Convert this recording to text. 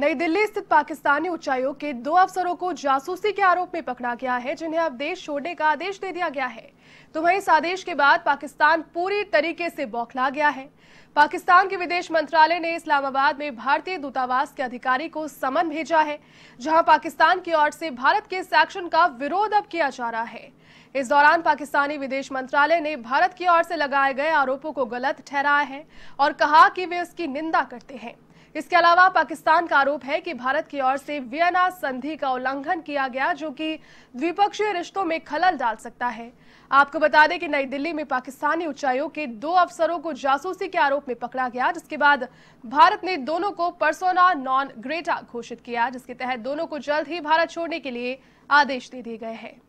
नई दिल्ली स्थित पाकिस्तानी उच्चायोग के दो अफसरों को जासूसी के आरोप में पकड़ा गया है जिन्हें अब देश छोड़ने का आदेश दे दिया गया है तो वहीं इस आदेश के बाद पाकिस्तान पूरी तरीके से बौखला गया है पाकिस्तान के विदेश मंत्रालय ने इस्लामाबाद में भारतीय दूतावास के अधिकारी को समन भेजा है जहां पाकिस्तान की ओर से भारत के इस एक्शन का विरोध अब किया जा रहा है इस दौरान पाकिस्तानी विदेश मंत्रालय ने भारत की ओर से लगाए गए आरोपों को गलत ठहराया है और कहा कि वे उसकी निंदा करते हैं इसके अलावा पाकिस्तान का आरोप है कि भारत की ओर से वियना संधि का उल्लंघन किया गया जो कि द्विपक्षीय रिश्तों में खलल डाल सकता है आपको बता दें कि नई दिल्ली में पाकिस्तानी उच्चायोग के दो अफसरों को जासूसी के आरोप में पकड़ा गया जिसके बाद भारत ने दोनों को परसोना नॉन ग्रेटा घोषित किया जिसके तहत दोनों को जल्द ही भारत छोड़ने के लिए आदेश दे दिए गए हैं